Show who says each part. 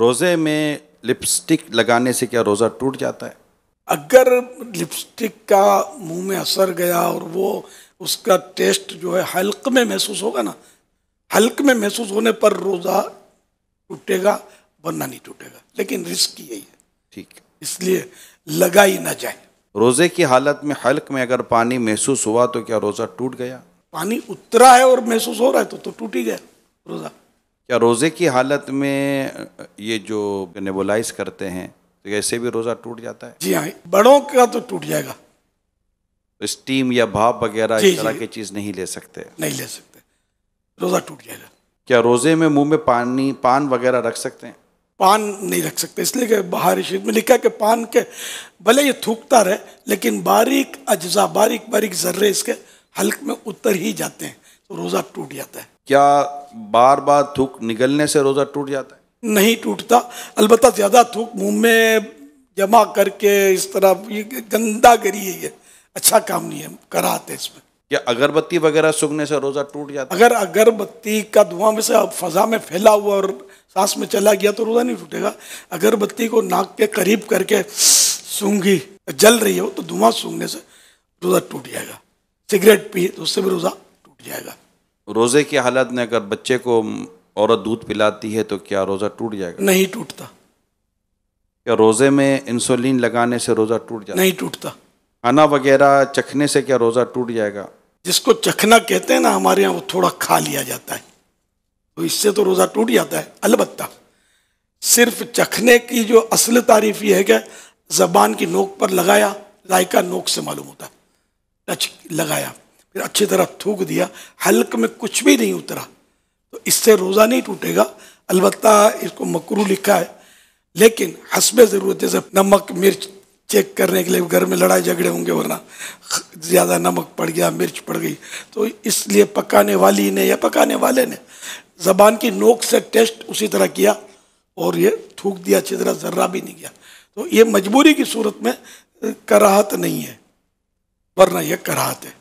Speaker 1: रोज़े में लिपस्टिक लगाने से क्या रोज़ा टूट जाता है
Speaker 2: अगर लिपस्टिक का मुंह में असर गया और वो उसका टेस्ट जो है हल्क में महसूस होगा ना हल्क में महसूस होने पर रोज़ा टूटेगा वरना नहीं टूटेगा लेकिन रिस्क यही है ठीक इसलिए लगा ही ना जाए
Speaker 1: रोज़े की हालत में हल्क में अगर पानी महसूस हुआ तो क्या रोज़ा टूट गया
Speaker 2: पानी उतरा है और महसूस हो रहा है तो तो टूट ही गया
Speaker 1: रोज़ा क्या रोज़े की हालत में ये जो नेबोलाइज करते हैं तो ऐसे भी रोज़ा टूट जाता है जी हाँ
Speaker 2: बड़ों का तो टूट जाएगा
Speaker 1: स्टीम तो या भाप वगैरह इस तरह की चीज़ नहीं ले सकते
Speaker 2: नहीं ले सकते रोज़ा टूट जाएगा
Speaker 1: क्या रोज़े में मुंह में पानी पान वगैरह रख सकते हैं
Speaker 2: पान नहीं रख सकते इसलिए कि बाहर शरीर में लिखा कि पान के भले ये थूकता रहे लेकिन बारीक अज्जा बारीक बारीक जर्रे इसके हल्क में उतर ही जाते हैं तो
Speaker 1: रोज़ा टूट जाता है क्या बार बार थूक निकलने से रोज़ा टूट जाता
Speaker 2: है नहीं टूटता अलबत् ज़्यादा थूक मुंह में जमा करके इस तरह ये गंदा करी है ये अच्छा काम नहीं है
Speaker 1: कराते इसमें या अगरबत्ती वगैरह सूखने से रोज़ा टूट जाता
Speaker 2: अगर अगरबत्ती का धुआं में से फजा में फैला हुआ और सांस में चला गया तो रोज़ा नहीं टूटेगा अगरबत्ती को नाक के करीब करके सूंघी जल रही हो तो धुआं सूंघने से रोज़ा टूट जाएगा सिगरेट पिए तो उससे भी रोज़ा
Speaker 1: टूट जाएगा रोज़े की हालत में अगर बच्चे को औरत दूध पिलाती है तो क्या रोज़ा टूट जाएगा नहीं टूटता क्या रोज़े में इंसुलिन लगाने से रोज़ा टूट जाएगा नहीं टूटता खाना वगैरह चखने से क्या रोज़ा टूट जाएगा
Speaker 2: जिसको चखना कहते हैं ना हमारे यहाँ
Speaker 1: वो थोड़ा खा लिया जाता है तो इससे तो रोज़ा टूट जाता है अलबत्
Speaker 2: सिर्फ चखने की जो असल तारीफ ये है कि ज़बान की नोक पर लगाया लायका नोक से मालूम होता है टच लगाया फिर अच्छी तरह थूक दिया हल्क में कुछ भी नहीं उतरा तो इससे रोज़ा नहीं टूटेगा अलबत् इसको मकरू लिखा है लेकिन हसब ज़रूरत जैसे नमक मिर्च चेक करने के लिए घर में लड़ाई झगड़े होंगे वरना ज़्यादा नमक पड़ गया मिर्च पड़ गई तो इसलिए पकाने वाली ने या पकाने वाले ने ज़बान की नोक से टेस्ट उसी तरह किया और ये थूक दिया अच्छी तरह जर्रा भी नहीं गया तो ये मजबूरी की सूरत में कराहत नहीं है वरना यह कराहत है